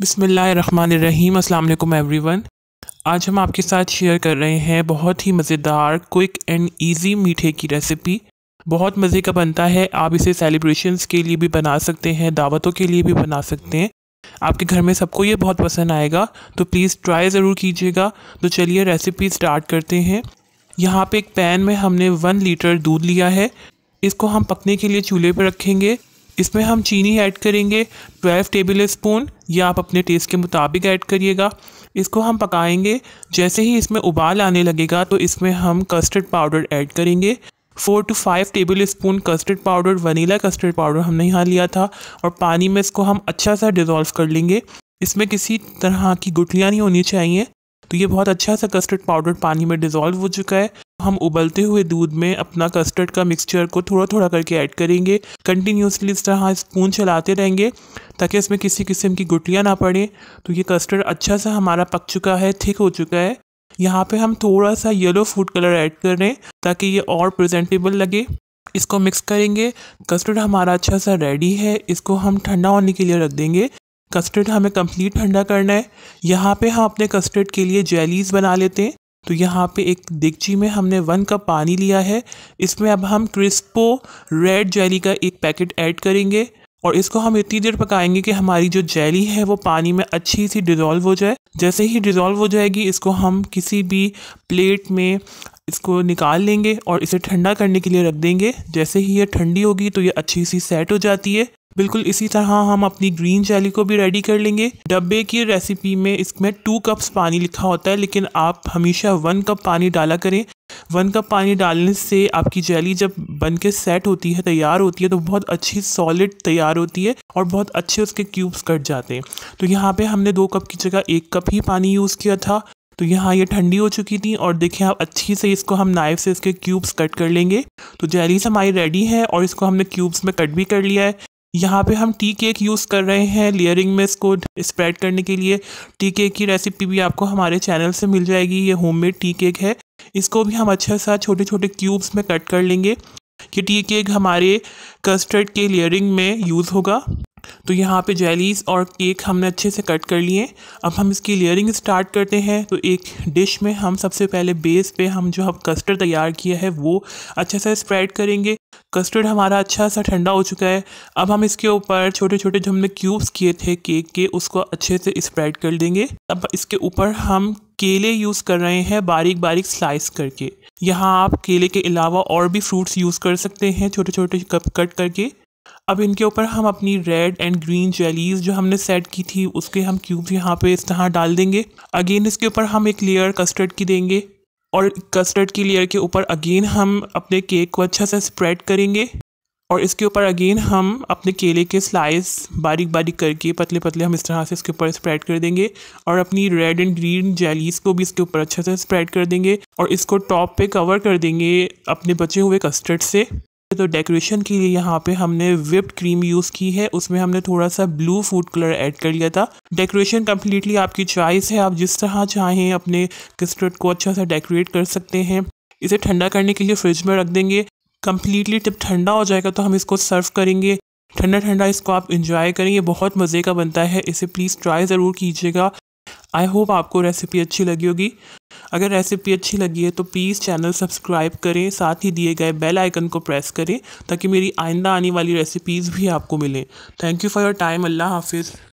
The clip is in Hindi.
बिसमीम अल्लाम एवरी वन आज हम आपके साथ शेयर कर रहे हैं बहुत ही मज़ेदार क्विक एंड ईजी मीठे की रेसिपी बहुत मज़े का बनता है आप इसे सेलिब्रेशंस के लिए भी बना सकते हैं दावतों के लिए भी बना सकते हैं आपके घर में सबको ये बहुत पसंद आएगा तो प्लीज़ ट्राई ज़रूर कीजिएगा तो चलिए रेसिपी स्टार्ट करते हैं यहाँ पे एक पैन में हमने वन लीटर दूध लिया है इसको हम पकने के लिए चूल्हे पर रखेंगे इसमें हम चीनी ऐड करेंगे 12 टेबल स्पून या आप अपने टेस्ट के मुताबिक ऐड करिएगा इसको हम पकाएंगे जैसे ही इसमें उबाल आने लगेगा तो इसमें हम कस्टर्ड पाउडर ऐड करेंगे four two five tablespoon custard powder vanilla custard powder हमने यहाँ लिया था और पानी में इसको हम अच्छा सा डिज़ोल्व कर लेंगे इसमें किसी तरह की गुटलियाँ नहीं होनी चाहिए तो ये बहुत अच्छा सा कस्टर्ड पाउडर पानी में डिज़ोल्व हो चुका है हम उबलते हुए दूध में अपना कस्टर्ड का मिक्सचर को थोड़ा थोड़ा करके ऐड करेंगे कंटिन्यूसली इस तरह स्पून चलाते रहेंगे ताकि इसमें किसी किस्म की गुटियाँ ना पड़े तो ये कस्टर्ड अच्छा सा हमारा पक चुका है थिक हो चुका है यहाँ पे हम थोड़ा सा येलो फूड कलर ऐड करें ताकि ये और प्रेजेंटेबल लगे इसको मिक्स करेंगे कस्टर्ड हमारा अच्छा सा रेडी है इसको हम ठंडा होने के लिए रख देंगे कस्टर्ड हमें कंप्लीट ठंडा करना है यहाँ पे हम हाँ अपने कस्टर्ड के लिए जेलीज बना लेते हैं तो यहाँ पे एक डिगची में हमने वन कप पानी लिया है इसमें अब हम क्रिस्पो रेड जेली का एक पैकेट ऐड करेंगे और इसको हम इतनी देर पकाएंगे कि हमारी जो जेली है वो पानी में अच्छी सी डिज़ोल्व हो जाए जैसे ही डिज़ोल्व हो जाएगी इसको हम किसी भी प्लेट में इसको निकाल लेंगे और इसे ठंडा करने के लिए रख देंगे जैसे ही ये ठंडी होगी तो ये अच्छी सी सेट हो जाती है बिल्कुल इसी तरह हम अपनी ग्रीन चैली को भी रेडी कर लेंगे डब्बे की रेसिपी में इसमें टू कप्स पानी लिखा होता है लेकिन आप हमेशा वन कप पानी डाला करें वन कप पानी डालने से आपकी जैली जब बन के सेट होती है तैयार होती है तो बहुत अच्छी सॉलिड तैयार होती है और बहुत अच्छे उसके क्यूब्स कट जाते हैं तो यहाँ पे हमने दो कप की जगह एक कप ही पानी यूज़ किया था तो यहाँ ये ठंडी हो चुकी थी और देखिए आप अच्छी से इसको हम नाइफ से इसके क्यूब्स कट कर लेंगे तो जैलीस हमारी रेडी है और इसको हमने क्यूब्स में कट भी कर लिया है यहाँ पे हम टी केक यूज़ कर रहे हैं लेयरिंग में इसको स्प्रेड करने के लिए टी केक की रेसिपी भी आपको हमारे चैनल से मिल जाएगी ये होममेड टी केक है इसको भी हम अच्छा सा छोटे छोटे क्यूब्स में कट कर लेंगे ये टी केक हमारे कस्टर्ड के लेयरिंग में यूज़ होगा तो यहाँ पे जेलीस और केक हमने अच्छे से कट कर लिए अब हम इसकी लेयरिंग स्टार्ट करते हैं तो एक डिश में हम सबसे पहले बेस पे हम जो हम कस्टर्ड तैयार किया है वो अच्छे से स्प्रेड करेंगे कस्टर्ड हमारा अच्छा सा ठंडा हो चुका है अब हम इसके ऊपर छोटे छोटे जो हमने क्यूब्स किए थे केक के उसको अच्छे से स्प्रेड कर देंगे अब इसके ऊपर हम केले यूज़ कर रहे हैं बारीक बारीक स्लाइस करके यहाँ आप केले के अलावा और भी फ्रूट्स यूज़ कर सकते हैं छोटे छोटे कप कट करके अब इनके ऊपर हम अपनी रेड एंड ग्रीन जेलीज जो हमने सेट की थी उसके हम क्यूब्स यहाँ पे इस तरह डाल देंगे अगेन इसके ऊपर हम एक लेयर कस्टर्ड की देंगे और कस्टर्ड की लेयर के ऊपर अगेन हम अपने केक को अच्छा से स्प्रेड करेंगे और इसके ऊपर अगेन हम अपने केले के स्लाइस बारीक बारीक करके पतले पतले हम इस तरह से इसके ऊपर स्प्रेड कर देंगे और अपनी रेड एंड ग्रीन जेलीज को भी इसके ऊपर अच्छे से स्प्रेड कर देंगे और इसको टॉप पे कवर कर देंगे अपने बचे हुए कस्टर्ड से तो डेकोरेशन के लिए यहाँ पे हमने विप्ड क्रीम यूज़ की है उसमें हमने थोड़ा सा ब्लू फूड कलर ऐड कर लिया था डेकोरेशन कम्प्लीटली आपकी चॉइस है आप जिस तरह चाहें अपने किस्टर्ड को अच्छा सा डेकोरेट कर सकते हैं इसे ठंडा करने के लिए फ्रिज में रख देंगे कम्प्लीटली जब ठंडा हो जाएगा तो हम इसको सर्व करेंगे ठंडा ठंडा इसको आप इंजॉय करेंगे बहुत मज़े का बनता है इसे प्लीज़ ट्राई ज़रूर कीजिएगा आई होप आपको रेसिपी अच्छी लगी होगी अगर रेसिपी अच्छी लगी है तो प्लीज़ चैनल सब्सक्राइब करें साथ ही दिए गए बेल आइकन को प्रेस करें ताकि मेरी आइंदा आने वाली रेसिपीज़ भी आपको मिलें thank you for your time अल्लाह हाफिज़